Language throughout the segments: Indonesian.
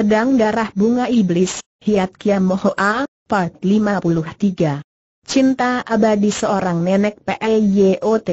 Pedang Darah Bunga Iblis, Hiat Kiam Mohoa, Part 53 Cinta Abadi Seorang Nenek PEYOT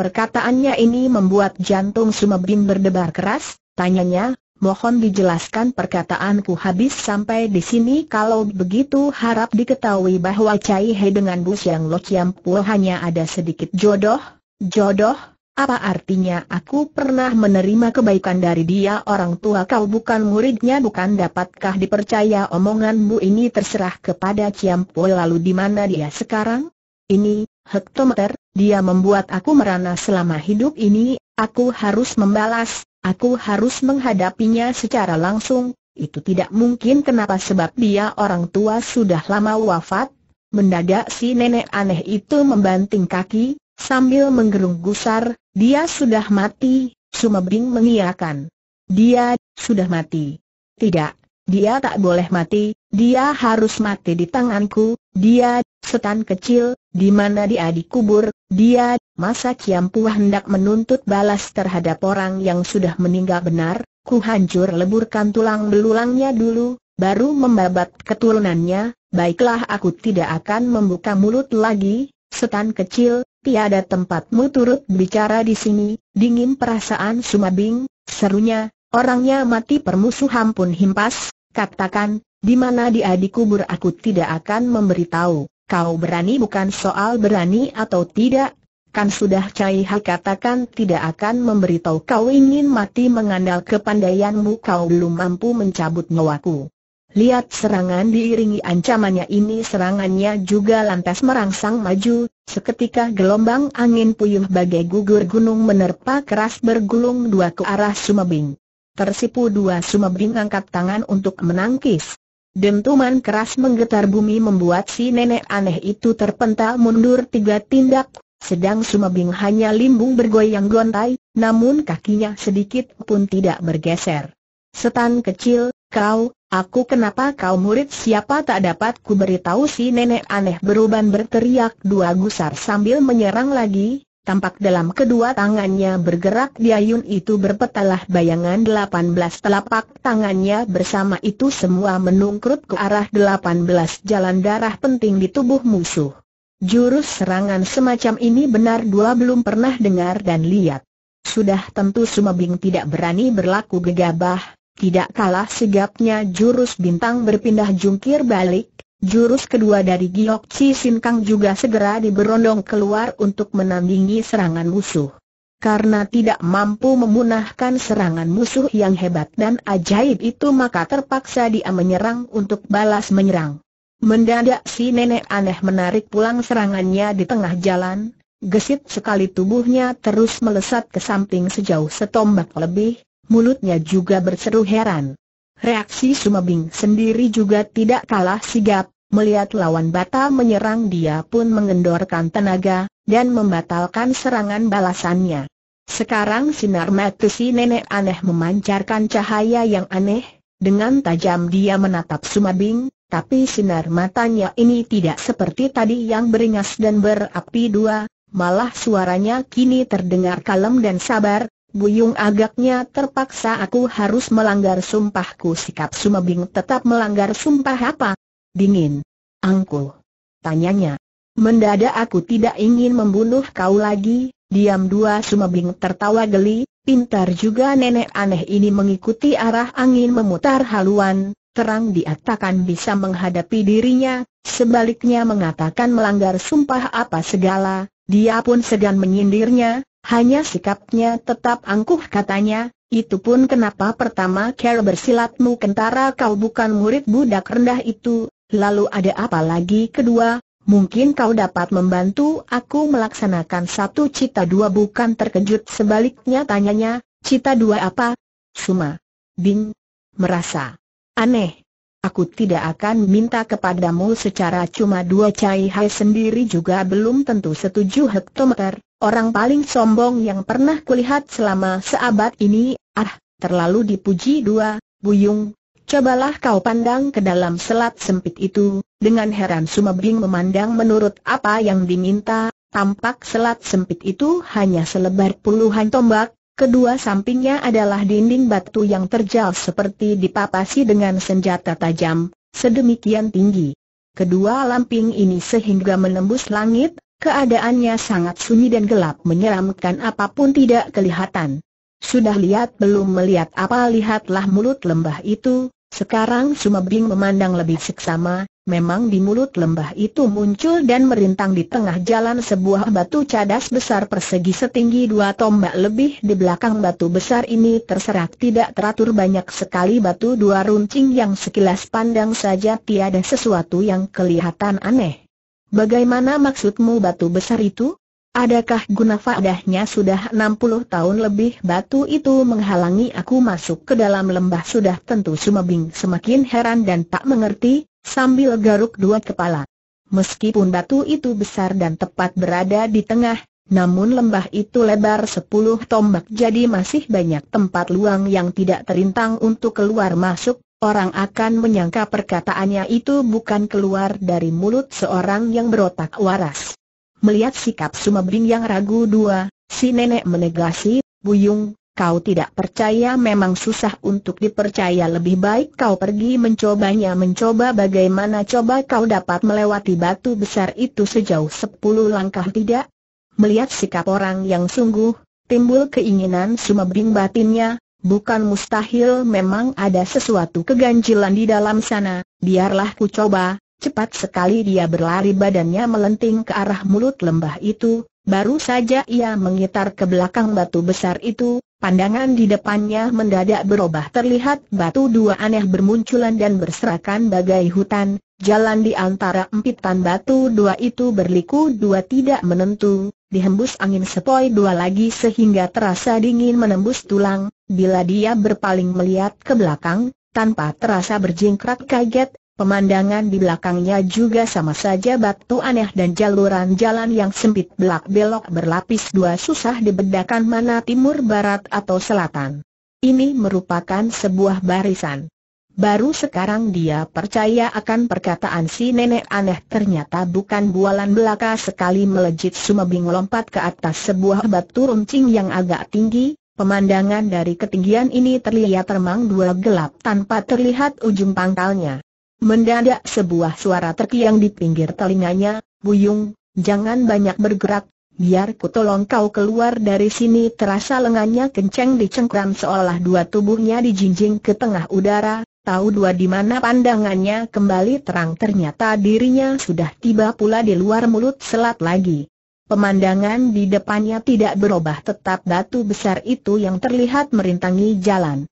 Perkataannya ini membuat jantung Sumebin berdebar keras, tanyanya, mohon dijelaskan perkataanku habis sampai di sini kalau begitu harap diketahui bahwa Cai He dengan Bus yang Lo kiam Puo hanya ada sedikit jodoh, jodoh, apa artinya aku pernah menerima kebaikan dari dia orang tua kau bukan muridnya bukan dapatkah dipercaya omonganmu ini terserah kepada Ciampo lalu di mana dia sekarang? Ini, hektometer, dia membuat aku merana selama hidup ini, aku harus membalas, aku harus menghadapinya secara langsung, itu tidak mungkin kenapa sebab dia orang tua sudah lama wafat, mendadak si nenek aneh itu membanting kaki, Sambil menggerung gusar, dia sudah mati, Sumebing mengiakan. Dia, sudah mati. Tidak, dia tak boleh mati, dia harus mati di tanganku, dia, setan kecil, di mana dia dikubur, dia, masa Kiampu hendak menuntut balas terhadap orang yang sudah meninggal benar, ku hancur leburkan tulang belulangnya dulu, baru membabat keturunannya, baiklah aku tidak akan membuka mulut lagi, setan kecil, tiada tempatmu turut bicara di sini, dingin perasaan Sumabing, serunya, orangnya mati permusuhan pun himpas, katakan, di mana dia dikubur aku tidak akan memberitahu, kau berani bukan soal berani atau tidak, kan sudah Cai Hai katakan tidak akan memberitahu kau ingin mati mengandal kepandaianmu kau belum mampu mencabut nyawaku. Lihat serangan diiringi ancamannya ini serangannya juga lantas merangsang maju, Seketika gelombang angin puyuh bagai gugur gunung menerpa keras bergulung dua ke arah Sumebing. Tersipu dua Sumebing angkat tangan untuk menangkis. Dentuman keras menggetar bumi membuat si nenek aneh itu terpental mundur tiga tindak, sedang Sumebing hanya limbung bergoyang gontai, namun kakinya sedikit pun tidak bergeser. Setan kecil, Kau, aku kenapa kau murid siapa tak dapat ku beritahu si nenek aneh beruban berteriak dua gusar sambil menyerang lagi, tampak dalam kedua tangannya bergerak diayun itu berpetalah bayangan 18 telapak tangannya bersama itu semua menungkrut ke arah 18 jalan darah penting di tubuh musuh. Jurus serangan semacam ini benar dua belum pernah dengar dan lihat. Sudah tentu Sumabing tidak berani berlaku gegabah, tidak kalah segapnya jurus bintang berpindah jungkir balik, jurus kedua dari Giok Chi Sin Kang juga segera diberondong keluar untuk menandingi serangan musuh. Karena tidak mampu memunahkan serangan musuh yang hebat dan ajaib itu maka terpaksa dia menyerang untuk balas menyerang. Mendadak si nenek aneh menarik pulang serangannya di tengah jalan, gesit sekali tubuhnya terus melesat ke samping sejauh setombak lebih, mulutnya juga berseru heran. Reaksi Sumabing sendiri juga tidak kalah sigap, melihat lawan bata menyerang dia pun mengendorkan tenaga, dan membatalkan serangan balasannya. Sekarang sinar mata si nenek aneh memancarkan cahaya yang aneh, dengan tajam dia menatap Sumabing, tapi sinar matanya ini tidak seperti tadi yang beringas dan berapi dua, malah suaranya kini terdengar kalem dan sabar, Buyung agaknya terpaksa aku harus melanggar sumpahku sikap Sumabing tetap melanggar sumpah apa? Dingin. Angkuh. Tanyanya. Mendadak aku tidak ingin membunuh kau lagi, diam dua Sumabing tertawa geli, pintar juga nenek aneh ini mengikuti arah angin memutar haluan, terang diatakan bisa menghadapi dirinya, sebaliknya mengatakan melanggar sumpah apa segala, dia pun segan menyindirnya, hanya sikapnya tetap angkuh katanya, itu pun kenapa pertama Carol bersilatmu kentara kau bukan murid budak rendah itu, lalu ada apa lagi kedua, mungkin kau dapat membantu aku melaksanakan satu cita dua bukan terkejut sebaliknya tanyanya, cita dua apa? Suma. Bing Merasa. Aneh. Aku tidak akan minta kepadamu secara cuma dua cai hai sendiri juga belum tentu setuju hektometer, orang paling sombong yang pernah kulihat selama seabad ini, ah, terlalu dipuji dua, Buyung, cobalah kau pandang ke dalam selat sempit itu, dengan heran Sumabing memandang menurut apa yang diminta, tampak selat sempit itu hanya selebar puluhan tombak, Kedua sampingnya adalah dinding batu yang terjal seperti dipapasi dengan senjata tajam, sedemikian tinggi. Kedua lamping ini sehingga menembus langit, keadaannya sangat sunyi dan gelap menyeramkan apapun tidak kelihatan. Sudah lihat belum melihat apa lihatlah mulut lembah itu, sekarang Sumabing memandang lebih seksama, Memang di mulut lembah itu muncul dan merintang di tengah jalan sebuah batu cadas besar persegi setinggi dua tombak lebih di belakang batu besar ini terserak tidak teratur banyak sekali batu dua runcing yang sekilas pandang saja tiada sesuatu yang kelihatan aneh. Bagaimana maksudmu batu besar itu? Adakah guna faedahnya sudah 60 tahun lebih batu itu menghalangi aku masuk ke dalam lembah sudah tentu sumabing semakin heran dan tak mengerti, sambil garuk dua kepala. Meskipun batu itu besar dan tepat berada di tengah, namun lembah itu lebar sepuluh tombak jadi masih banyak tempat luang yang tidak terintang untuk keluar masuk, orang akan menyangka perkataannya itu bukan keluar dari mulut seorang yang berotak waras. Melihat sikap Sumabring yang ragu dua, si nenek menegasi, Buyung, Kau tidak percaya memang susah untuk dipercaya lebih baik kau pergi mencobanya mencoba bagaimana coba kau dapat melewati batu besar itu sejauh sepuluh langkah tidak? Melihat sikap orang yang sungguh, timbul keinginan sumebing batinnya, bukan mustahil memang ada sesuatu keganjilan di dalam sana, biarlah ku coba, cepat sekali dia berlari badannya melenting ke arah mulut lembah itu, Baru saja ia mengitar ke belakang batu besar itu, Pandangan di depannya mendadak berubah terlihat batu dua aneh bermunculan dan berserakan bagai hutan, jalan di antara empitan batu dua itu berliku dua tidak menentu, dihembus angin sepoi dua lagi sehingga terasa dingin menembus tulang, bila dia berpaling melihat ke belakang, tanpa terasa berjingkrak kaget, Pemandangan di belakangnya juga sama saja batu aneh dan jaluran jalan yang sempit belak-belok berlapis dua susah dibedakan mana timur barat atau selatan. Ini merupakan sebuah barisan. Baru sekarang dia percaya akan perkataan si nenek aneh ternyata bukan bualan belaka sekali melejit sumbing lompat ke atas sebuah batu runcing yang agak tinggi, pemandangan dari ketinggian ini terlihat remang dua gelap tanpa terlihat ujung pangkalnya. Mendadak sebuah suara terkiang di pinggir telinganya, Buyung, jangan banyak bergerak, biar ku tolong kau keluar dari sini terasa lengannya kenceng dicengkram seolah dua tubuhnya dijinjing ke tengah udara, tahu dua di mana pandangannya kembali terang ternyata dirinya sudah tiba pula di luar mulut selat lagi. Pemandangan di depannya tidak berubah tetap batu besar itu yang terlihat merintangi jalan.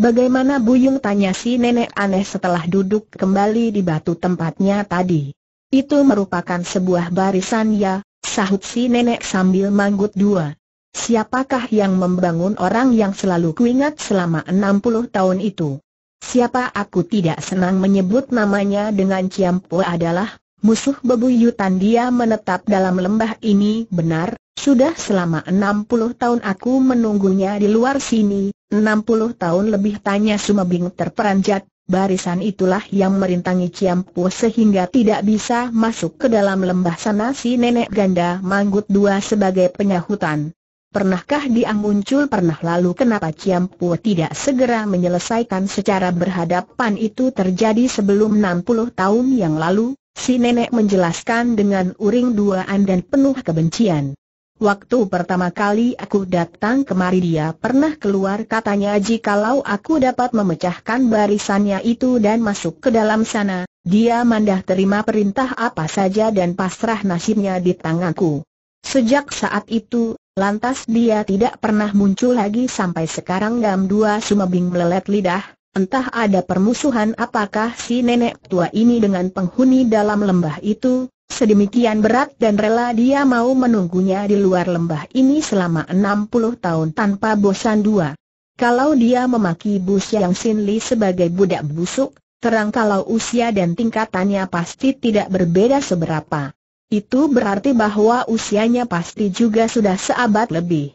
Bagaimana Buyung tanya si nenek aneh setelah duduk kembali di batu tempatnya tadi. Itu merupakan sebuah barisan ya, sahut si nenek sambil manggut dua. Siapakah yang membangun orang yang selalu kuingat selama 60 tahun itu? Siapa aku tidak senang menyebut namanya dengan Ciampo adalah musuh bebuyutan dia menetap dalam lembah ini benar, sudah selama 60 tahun aku menunggunya di luar sini, 60 tahun lebih tanya Sumabing terperanjat, barisan itulah yang merintangi Ciampu sehingga tidak bisa masuk ke dalam lembah sana si nenek ganda manggut dua sebagai penyahutan. Pernahkah dia muncul pernah lalu kenapa Ciampu tidak segera menyelesaikan secara berhadapan itu terjadi sebelum 60 tahun yang lalu? Si nenek menjelaskan dengan uring duaan dan penuh kebencian. Waktu pertama kali aku datang kemari dia pernah keluar katanya jikalau aku dapat memecahkan barisannya itu dan masuk ke dalam sana, dia mandah terima perintah apa saja dan pasrah nasibnya di tanganku. Sejak saat itu, lantas dia tidak pernah muncul lagi sampai sekarang Gam Dua sumabing melelet lidah, entah ada permusuhan apakah si nenek tua ini dengan penghuni dalam lembah itu, Sedemikian berat dan rela dia mau menunggunya di luar lembah ini selama 60 tahun tanpa bosan dua. Kalau dia memaki Bu yang Sin Li sebagai budak busuk, terang kalau usia dan tingkatannya pasti tidak berbeda seberapa. Itu berarti bahwa usianya pasti juga sudah seabad lebih.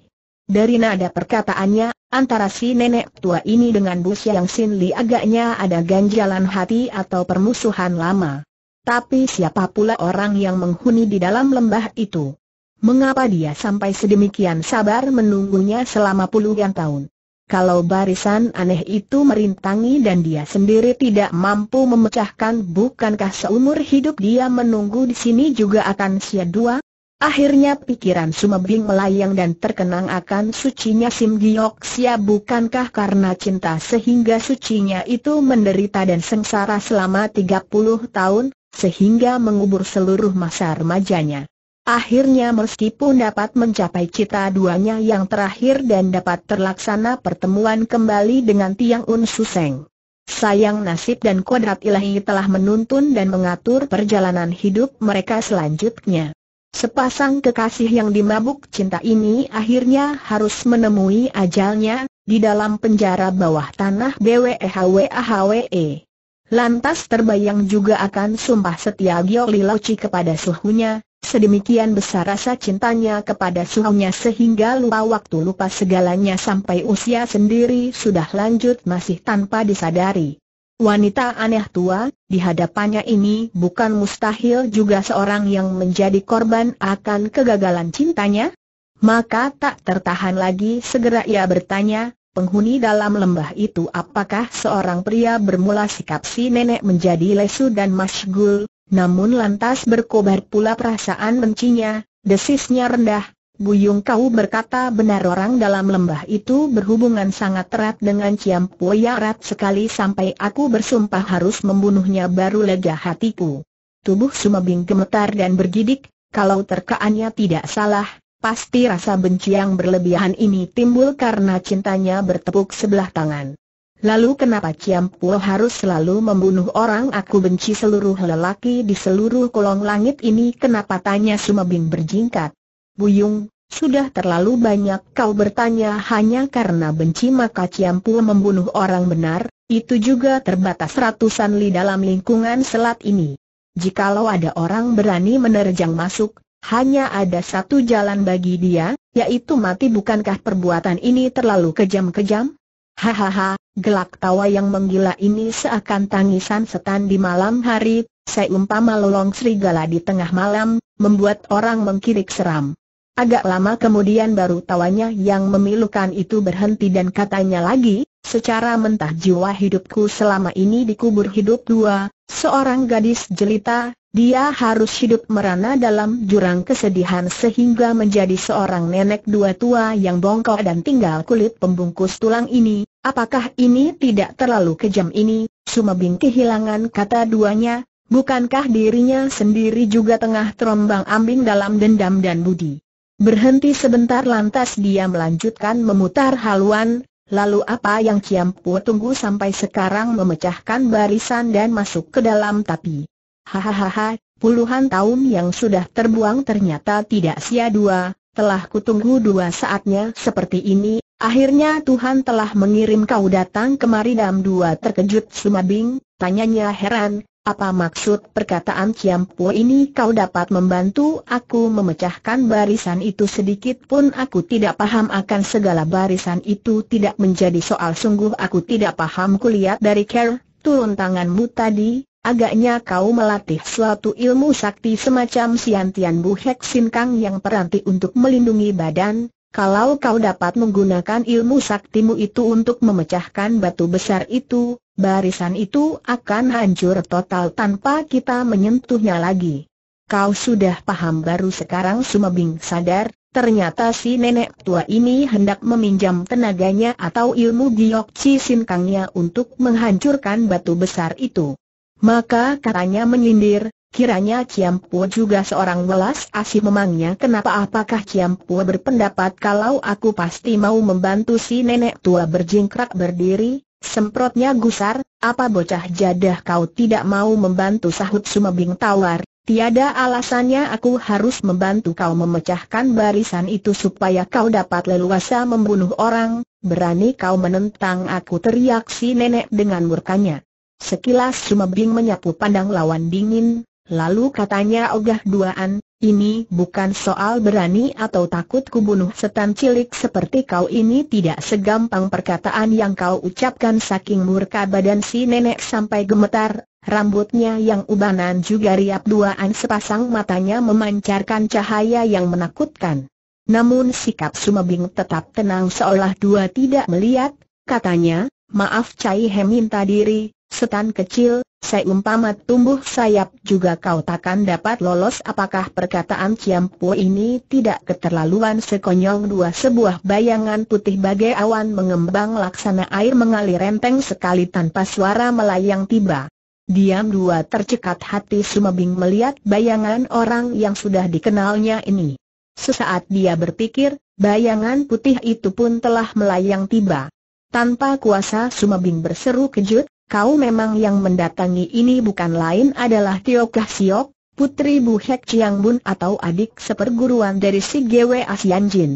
Dari nada perkataannya, antara si nenek tua ini dengan Bu yang Sin Li agaknya ada ganjalan hati atau permusuhan lama. Tapi siapa pula orang yang menghuni di dalam lembah itu? Mengapa dia sampai sedemikian sabar menunggunya selama puluhan tahun? Kalau barisan aneh itu merintangi dan dia sendiri tidak mampu memecahkan bukankah seumur hidup dia menunggu di sini juga akan sia dua? Akhirnya pikiran Sumebing melayang dan terkenang akan sucinya Sim Giok Sia bukankah karena cinta sehingga sucinya itu menderita dan sengsara selama 30 tahun? sehingga mengubur seluruh masa remajanya. Akhirnya meskipun dapat mencapai cita duanya yang terakhir dan dapat terlaksana pertemuan kembali dengan Tiang Un Suseng. Sayang nasib dan kodrat ilahi telah menuntun dan mengatur perjalanan hidup mereka selanjutnya. Sepasang kekasih yang dimabuk cinta ini akhirnya harus menemui ajalnya, di dalam penjara bawah tanah BWEHWAHWE. Lantas terbayang juga akan sumpah setia Gioli Lauci kepada suhunya, sedemikian besar rasa cintanya kepada suhunya sehingga lupa waktu lupa segalanya sampai usia sendiri sudah lanjut masih tanpa disadari. Wanita aneh tua, di hadapannya ini bukan mustahil juga seorang yang menjadi korban akan kegagalan cintanya? Maka tak tertahan lagi segera ia bertanya, penghuni dalam lembah itu apakah seorang pria bermula sikap si nenek menjadi lesu dan masgul, namun lantas berkobar pula perasaan bencinya, desisnya rendah, Buyung Kau berkata benar orang dalam lembah itu berhubungan sangat erat dengan Ciam Poya erat sekali sampai aku bersumpah harus membunuhnya baru lega hatiku. Tubuh Sumabing gemetar dan bergidik, kalau terkaannya tidak salah, Pasti rasa benci yang berlebihan ini timbul karena cintanya bertepuk sebelah tangan. Lalu kenapa Ciam Po harus selalu membunuh orang aku benci seluruh lelaki di seluruh kolong langit ini kenapa tanya Sumabing berjingkat. Buyung, sudah terlalu banyak kau bertanya hanya karena benci maka Ciam Po membunuh orang benar, itu juga terbatas ratusan li dalam lingkungan selat ini. Jikalau ada orang berani menerjang masuk, hanya ada satu jalan bagi dia, yaitu mati bukankah perbuatan ini terlalu kejam-kejam? Hahaha, gelak tawa yang menggila ini seakan tangisan setan di malam hari, seumpama lolong serigala di tengah malam, membuat orang mengkirik seram. Agak lama kemudian baru tawanya yang memilukan itu berhenti dan katanya lagi, secara mentah jiwa hidupku selama ini dikubur hidup dua, Seorang gadis jelita, dia harus hidup merana dalam jurang kesedihan sehingga menjadi seorang nenek dua tua yang bongkok dan tinggal kulit pembungkus tulang ini. Apakah ini tidak terlalu kejam ini? Sumbing kehilangan kata duanya, bukankah dirinya sendiri juga tengah terombang ambing dalam dendam dan budi? Berhenti sebentar lantas dia melanjutkan memutar haluan, Lalu apa yang Ciampu tunggu sampai sekarang memecahkan barisan dan masuk ke dalam tapi? Hahaha, puluhan tahun yang sudah terbuang ternyata tidak sia dua, telah kutunggu dua saatnya seperti ini, akhirnya Tuhan telah mengirim kau datang kemari dalam dua terkejut Sumabing, tanyanya heran, apa maksud perkataan Ciampu ini kau dapat membantu aku memecahkan barisan itu sedikit pun aku tidak paham akan segala barisan itu tidak menjadi soal sungguh aku tidak paham kulihat dari care, turun tanganmu tadi, agaknya kau melatih suatu ilmu sakti semacam siantian buhek sinkang yang peranti untuk melindungi badan, kalau kau dapat menggunakan ilmu saktimu itu untuk memecahkan batu besar itu, barisan itu akan hancur total tanpa kita menyentuhnya lagi. Kau sudah paham baru sekarang Sumabing sadar, ternyata si nenek tua ini hendak meminjam tenaganya atau ilmu giok cisinkangnya untuk menghancurkan batu besar itu. Maka katanya menyindir, Kiranya Ciampu juga seorang welas asih memangnya kenapa apakah Ciampu berpendapat kalau aku pasti mau membantu si nenek tua berjingkrak berdiri, Semprotnya gusar, apa bocah jadah kau tidak mau membantu sahut Sumabing tawar, tiada alasannya aku harus membantu kau memecahkan barisan itu supaya kau dapat leluasa membunuh orang, berani kau menentang aku teriak si nenek dengan murkanya. Sekilas Sumabing menyapu pandang lawan dingin, lalu katanya ogah duaan, ini bukan soal berani atau takut bunuh setan cilik seperti kau ini tidak segampang perkataan yang kau ucapkan saking murka badan si nenek sampai gemetar, rambutnya yang ubanan juga riap duaan sepasang matanya memancarkan cahaya yang menakutkan. Namun sikap Sumabing tetap tenang seolah dua tidak melihat, katanya, maaf Cai He minta diri, setan kecil, seumpama tumbuh sayap juga kau takkan dapat lolos apakah perkataan Ciampu ini tidak keterlaluan sekonyong dua sebuah bayangan putih bagai awan mengembang laksana air mengalir renteng sekali tanpa suara melayang tiba. Diam dua tercekat hati Sumabing melihat bayangan orang yang sudah dikenalnya ini. Sesaat dia berpikir, bayangan putih itu pun telah melayang tiba. Tanpa kuasa Sumabing berseru kejut, kau memang yang mendatangi ini bukan lain adalah Tio Kah Siok, putri Bu Hek Chiang Bun atau adik seperguruan dari si GW Asian Jin.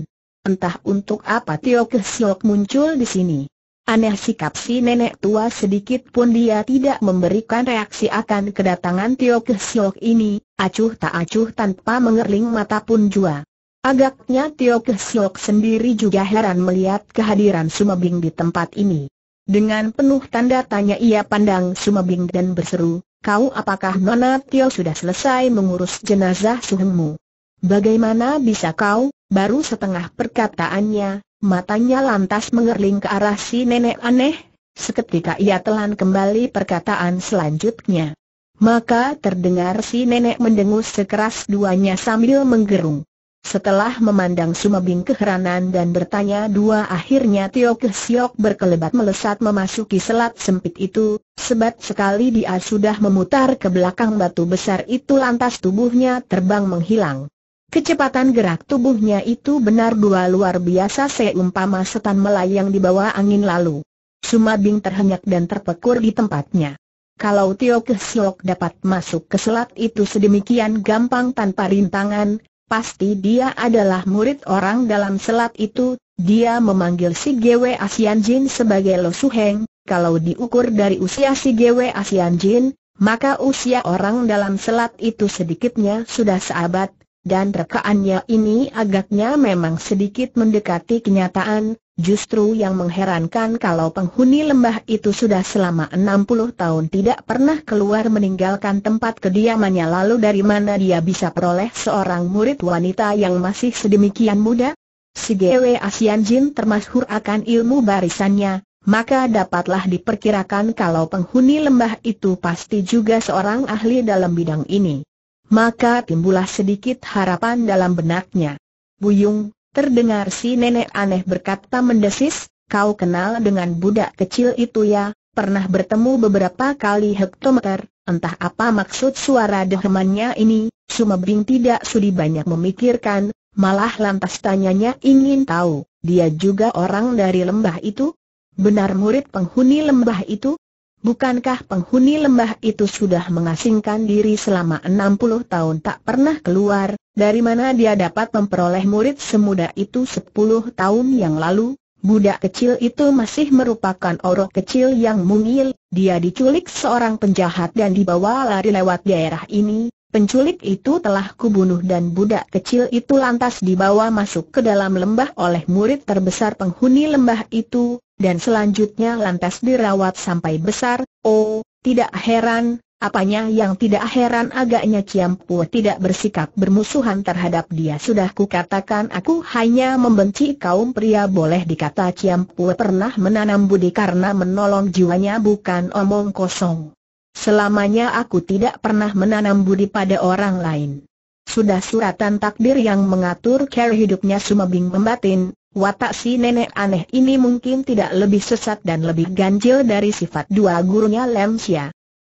Entah untuk apa Tio Kah Siok muncul di sini. Aneh sikap si nenek tua sedikit pun dia tidak memberikan reaksi akan kedatangan Tio Kah Siok ini, acuh tak acuh tanpa mengerling mata pun jua. Agaknya Tio Keh Siok sendiri juga heran melihat kehadiran Sumabing di tempat ini. Dengan penuh tanda tanya ia pandang Sumabing dan berseru, kau apakah Nona Tio sudah selesai mengurus jenazah suhengmu? Bagaimana bisa kau, baru setengah perkataannya, matanya lantas mengerling ke arah si nenek aneh, seketika ia telan kembali perkataan selanjutnya. Maka terdengar si nenek mendengus sekeras duanya sambil menggerung. Setelah memandang Sumabing keheranan dan bertanya dua akhirnya Tio Kesiok berkelebat melesat memasuki selat sempit itu, sebat sekali dia sudah memutar ke belakang batu besar itu lantas tubuhnya terbang menghilang. Kecepatan gerak tubuhnya itu benar dua luar biasa seumpama setan melayang di bawah angin lalu. Sumabing terhenyak dan terpekur di tempatnya. Kalau Tio Kesiok dapat masuk ke selat itu sedemikian gampang tanpa rintangan, Pasti dia adalah murid orang dalam selat itu, dia memanggil si Gwe Asian Jin sebagai Lo Suheng, kalau diukur dari usia si Gwe Asian Jin, maka usia orang dalam selat itu sedikitnya sudah seabad, dan rekaannya ini agaknya memang sedikit mendekati kenyataan, justru yang mengherankan kalau penghuni lembah itu sudah selama 60 tahun tidak pernah keluar meninggalkan tempat kediamannya lalu dari mana dia bisa peroleh seorang murid wanita yang masih sedemikian muda? Si Gwe Asian Jin termasyhur akan ilmu barisannya, maka dapatlah diperkirakan kalau penghuni lembah itu pasti juga seorang ahli dalam bidang ini maka timbullah sedikit harapan dalam benaknya. Buyung, terdengar si nenek aneh berkata mendesis, kau kenal dengan budak kecil itu ya, pernah bertemu beberapa kali hektometer, entah apa maksud suara dehemannya ini, Sumebing tidak sudi banyak memikirkan, malah lantas tanyanya ingin tahu, dia juga orang dari lembah itu? Benar murid penghuni lembah itu? Bukankah penghuni lembah itu sudah mengasingkan diri selama enam puluh tahun tak pernah keluar, dari mana dia dapat memperoleh murid semuda itu sepuluh tahun yang lalu? Budak kecil itu masih merupakan orok kecil yang mungil, dia diculik seorang penjahat dan dibawa lari lewat daerah ini, Penculik itu telah kubunuh dan budak kecil itu lantas dibawa masuk ke dalam lembah oleh murid terbesar penghuni lembah itu, dan selanjutnya lantas dirawat sampai besar. Oh, tidak heran, apanya yang tidak heran agaknya Ciampu tidak bersikap bermusuhan terhadap dia. Sudah kukatakan aku hanya membenci kaum pria boleh dikata Ciampu pernah menanam budi karena menolong jiwanya bukan omong kosong. Selamanya aku tidak pernah menanam budi pada orang lain. Sudah suratan takdir yang mengatur cara hidupnya Sumabing membatin, watak si nenek aneh ini mungkin tidak lebih sesat dan lebih ganjil dari sifat dua gurunya Lemsia.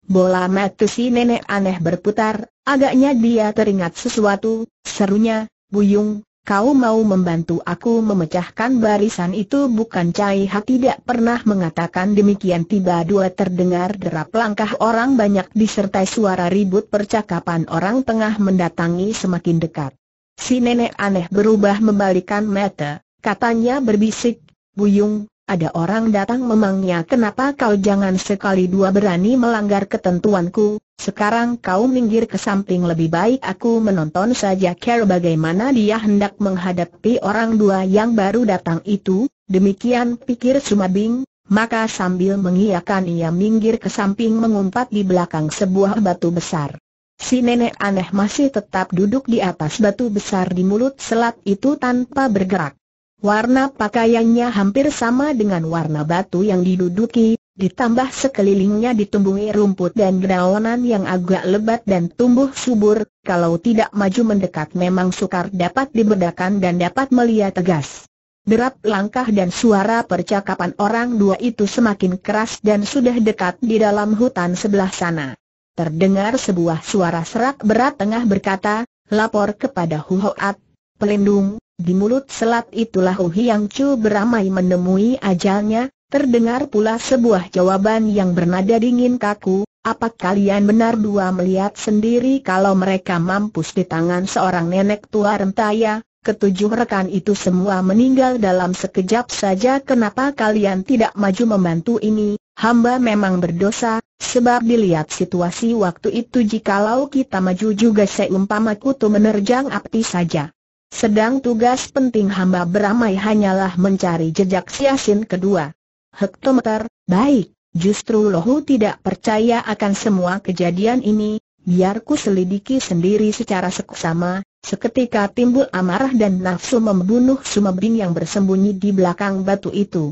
Bola mata si nenek aneh berputar, agaknya dia teringat sesuatu, serunya, Buyung, kau mau membantu aku memecahkan barisan itu bukan Cai Hak tidak pernah mengatakan demikian tiba dua terdengar derap langkah orang banyak disertai suara ribut percakapan orang tengah mendatangi semakin dekat. Si nenek aneh berubah membalikan mata, katanya berbisik, Buyung, ada orang datang memangnya kenapa kau jangan sekali dua berani melanggar ketentuanku, sekarang kau minggir ke samping lebih baik aku menonton saja care bagaimana dia hendak menghadapi orang dua yang baru datang itu, demikian pikir Sumabing, maka sambil mengiakan ia minggir ke samping mengumpat di belakang sebuah batu besar. Si nenek aneh masih tetap duduk di atas batu besar di mulut selat itu tanpa bergerak. Warna pakaiannya hampir sama dengan warna batu yang diduduki, ditambah sekelilingnya ditumbuhi rumput dan dedawanan yang agak lebat dan tumbuh subur, kalau tidak maju mendekat memang sukar dapat dibedakan dan dapat melihat tegas. Derap langkah dan suara percakapan orang dua itu semakin keras dan sudah dekat di dalam hutan sebelah sana. Terdengar sebuah suara serak berat tengah berkata, lapor kepada Huhoat, pelindung, di mulut selat itulah Hu Hiang Chu beramai menemui ajalnya, terdengar pula sebuah jawaban yang bernada dingin kaku, apa kalian benar dua melihat sendiri kalau mereka mampus di tangan seorang nenek tua rentaya, ketujuh rekan itu semua meninggal dalam sekejap saja kenapa kalian tidak maju membantu ini, hamba memang berdosa, sebab dilihat situasi waktu itu jikalau kita maju juga seumpama kutu menerjang api saja. Sedang tugas penting hamba beramai hanyalah mencari jejak siasin kedua. Hektometer, baik, justru Lohu tidak percaya akan semua kejadian ini, Biarku selidiki sendiri secara seksama, seketika timbul amarah dan nafsu membunuh Sumebing yang bersembunyi di belakang batu itu.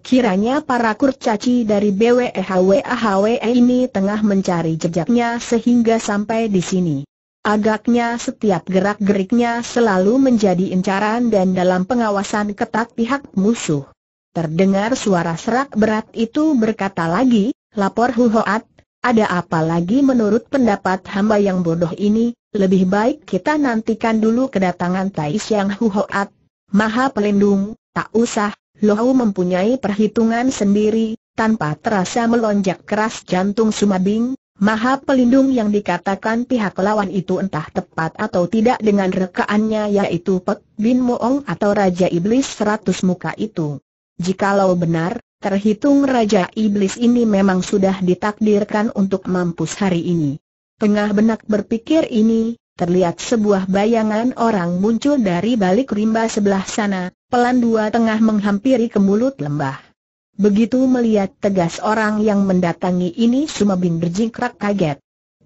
Kiranya para kurcaci dari BWEHWAHWE e ini tengah mencari jejaknya sehingga sampai di sini. Agaknya setiap gerak-geriknya selalu menjadi incaran dan dalam pengawasan ketat pihak musuh. Terdengar suara serak berat itu berkata lagi, lapor Huhoat, ada apa lagi menurut pendapat hamba yang bodoh ini, lebih baik kita nantikan dulu kedatangan Tai Siang Huhoat. Maha pelindung, tak usah, Lohu mempunyai perhitungan sendiri, tanpa terasa melonjak keras jantung Sumabing, Maha pelindung yang dikatakan pihak lawan itu entah tepat atau tidak dengan rekaannya yaitu Pek Bin Moong atau Raja Iblis seratus muka itu. Jikalau benar, terhitung Raja Iblis ini memang sudah ditakdirkan untuk mampus hari ini. Tengah benak berpikir ini, terlihat sebuah bayangan orang muncul dari balik rimba sebelah sana, pelan dua tengah menghampiri ke mulut lembah. Begitu melihat tegas orang yang mendatangi ini Sumabin berjingkrak kaget.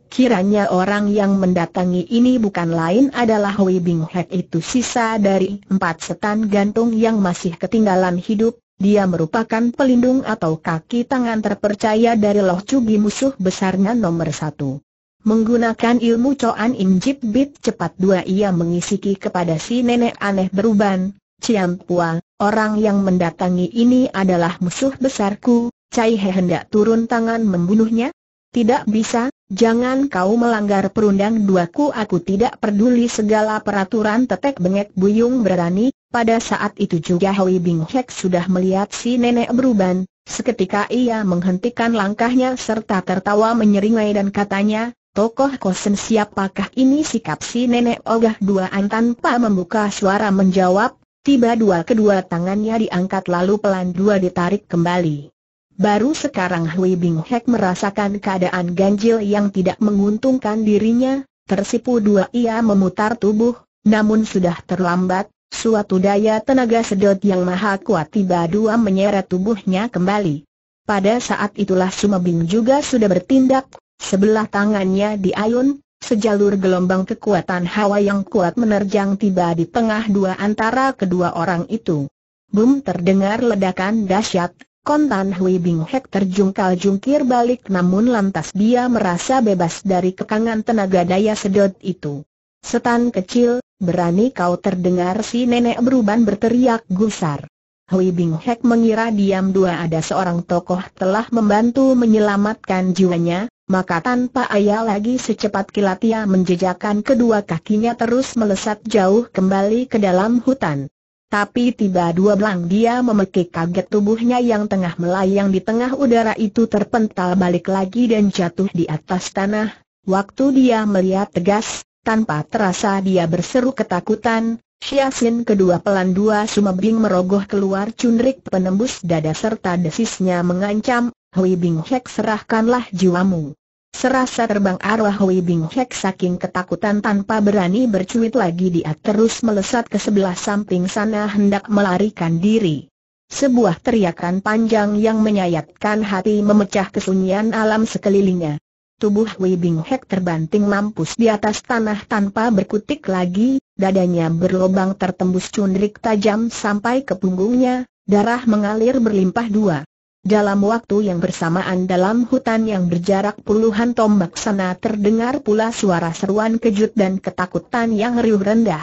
Kiranya orang yang mendatangi ini bukan lain adalah Hui Bing Hek itu sisa dari empat setan gantung yang masih ketinggalan hidup, dia merupakan pelindung atau kaki tangan terpercaya dari Loh Cugi musuh besarnya nomor satu. Menggunakan ilmu Coan Im Bit cepat dua ia mengisiki kepada si nenek aneh beruban, Ciam Pua, Orang yang mendatangi ini adalah musuh besarku, Cai He hendak turun tangan membunuhnya? Tidak bisa, jangan kau melanggar perundang duaku aku tidak peduli segala peraturan tetek bengek buyung berani, pada saat itu juga Hui Bing Hek sudah melihat si nenek beruban, seketika ia menghentikan langkahnya serta tertawa menyeringai dan katanya, Tokoh kosen siapakah ini sikap si nenek ogah dua antan? tanpa membuka suara menjawab, Tiba dua kedua tangannya diangkat lalu pelan dua ditarik kembali. Baru sekarang Hui Bing Hek merasakan keadaan ganjil yang tidak menguntungkan dirinya, tersipu dua ia memutar tubuh, namun sudah terlambat, suatu daya tenaga sedot yang maha kuat tiba dua menyeret tubuhnya kembali. Pada saat itulah Sumabing juga sudah bertindak, sebelah tangannya diayun, Sejalur gelombang kekuatan hawa yang kuat menerjang tiba di tengah dua antara kedua orang itu. Bum terdengar ledakan dahsyat, kontan Hui Bing Hek terjungkal jungkir balik namun lantas dia merasa bebas dari kekangan tenaga daya sedot itu. Setan kecil, berani kau terdengar si nenek beruban berteriak gusar. Hui Bing Hek mengira diam dua ada seorang tokoh telah membantu menyelamatkan jiwanya, maka tanpa ayah lagi secepat kilat ia menjejakkan kedua kakinya terus melesat jauh kembali ke dalam hutan. Tapi tiba dua belang dia memekik kaget tubuhnya yang tengah melayang di tengah udara itu terpental balik lagi dan jatuh di atas tanah. Waktu dia melihat tegas, tanpa terasa dia berseru ketakutan, Syasin kedua pelan dua sumebing merogoh keluar cunrik penembus dada serta desisnya mengancam, Hui Bing Hek serahkanlah jiwamu. Serasa terbang arwah Hui Bing Hek saking ketakutan tanpa berani bercuit lagi dia terus melesat ke sebelah samping sana hendak melarikan diri. Sebuah teriakan panjang yang menyayatkan hati memecah kesunyian alam sekelilingnya. Tubuh Wei Bing Hek terbanting mampus di atas tanah tanpa berkutik lagi, dadanya berlobang tertembus cundrik tajam sampai ke punggungnya, darah mengalir berlimpah dua. Dalam waktu yang bersamaan dalam hutan yang berjarak puluhan tombak sana terdengar pula suara seruan kejut dan ketakutan yang riuh rendah.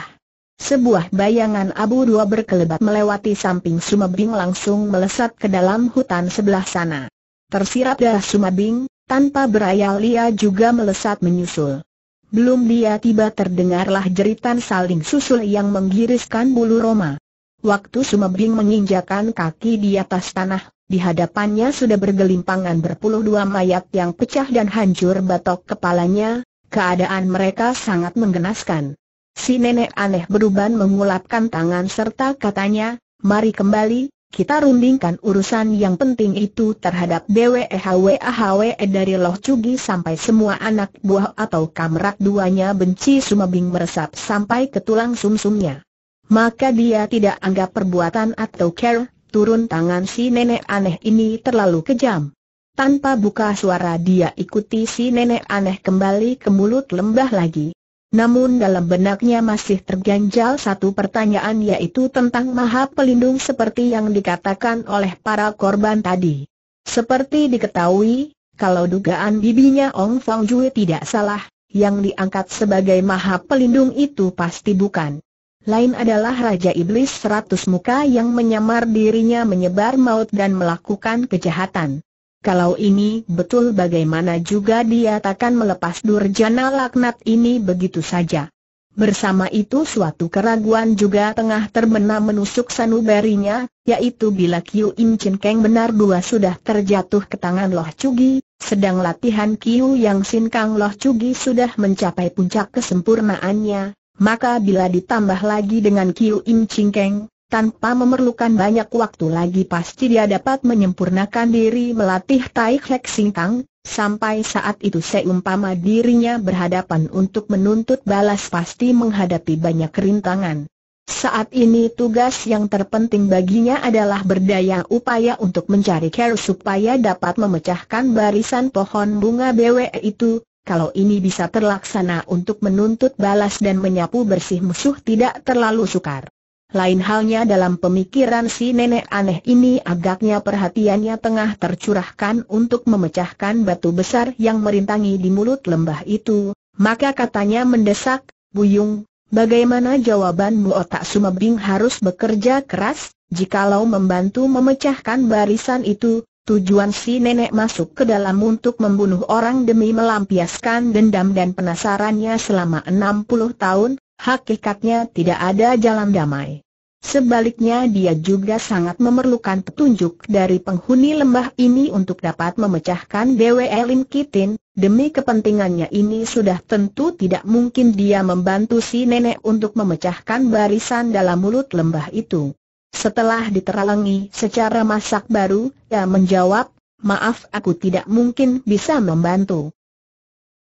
Sebuah bayangan abu dua berkelebat melewati samping Sumabing langsung melesat ke dalam hutan sebelah sana. Tersirap darah Sumabing, tanpa berayal ia juga melesat menyusul. Belum dia tiba terdengarlah jeritan saling susul yang menggiriskan bulu Roma. Waktu Sumabing menginjakan kaki di atas tanah, di hadapannya sudah bergelimpangan berpuluh dua mayat yang pecah dan hancur batok kepalanya, keadaan mereka sangat mengenaskan. Si nenek aneh beruban mengulapkan tangan serta katanya, mari kembali, kita rundingkan urusan yang penting itu terhadap BWEHWAHWE e dari Loh Cugi sampai semua anak buah atau kamrak duanya benci sumabing meresap sampai ke tulang sumsumnya. Maka dia tidak anggap perbuatan atau care turun tangan si nenek aneh ini terlalu kejam. Tanpa buka suara dia ikuti si nenek aneh kembali ke mulut lembah lagi. Namun dalam benaknya masih terganjal satu pertanyaan yaitu tentang maha pelindung seperti yang dikatakan oleh para korban tadi. Seperti diketahui, kalau dugaan bibinya Ong Fang Jui tidak salah, yang diangkat sebagai maha pelindung itu pasti bukan lain adalah Raja Iblis seratus muka yang menyamar dirinya menyebar maut dan melakukan kejahatan. Kalau ini betul bagaimana juga dia takkan melepas durjana laknat ini begitu saja. Bersama itu suatu keraguan juga tengah terbenam menusuk sanubarinya, yaitu bila Kiu Im Chin Keng benar dua sudah terjatuh ke tangan Loh Cugi, sedang latihan Kiu Yang Sin Kang Loh Cugi sudah mencapai puncak kesempurnaannya, maka bila ditambah lagi dengan Kiu Im Keng, tanpa memerlukan banyak waktu lagi pasti dia dapat menyempurnakan diri melatih Tai Hek Kang, sampai saat itu seumpama dirinya berhadapan untuk menuntut balas pasti menghadapi banyak rintangan. Saat ini tugas yang terpenting baginya adalah berdaya upaya untuk mencari Ker supaya dapat memecahkan barisan pohon bunga BWE itu, kalau ini bisa terlaksana untuk menuntut balas dan menyapu bersih musuh tidak terlalu sukar. Lain halnya dalam pemikiran si nenek aneh ini agaknya perhatiannya tengah tercurahkan untuk memecahkan batu besar yang merintangi di mulut lembah itu, maka katanya mendesak, Buyung, bagaimana jawabanmu otak Sumebing harus bekerja keras, jikalau membantu memecahkan barisan itu, Tujuan si nenek masuk ke dalam untuk membunuh orang demi melampiaskan dendam dan penasarannya selama 60 tahun, hakikatnya tidak ada jalan damai. Sebaliknya dia juga sangat memerlukan petunjuk dari penghuni lembah ini untuk dapat memecahkan Dewi Elin Kitin, demi kepentingannya ini sudah tentu tidak mungkin dia membantu si nenek untuk memecahkan barisan dalam mulut lembah itu. Setelah diterangi secara masak baru, ia menjawab, maaf aku tidak mungkin bisa membantu.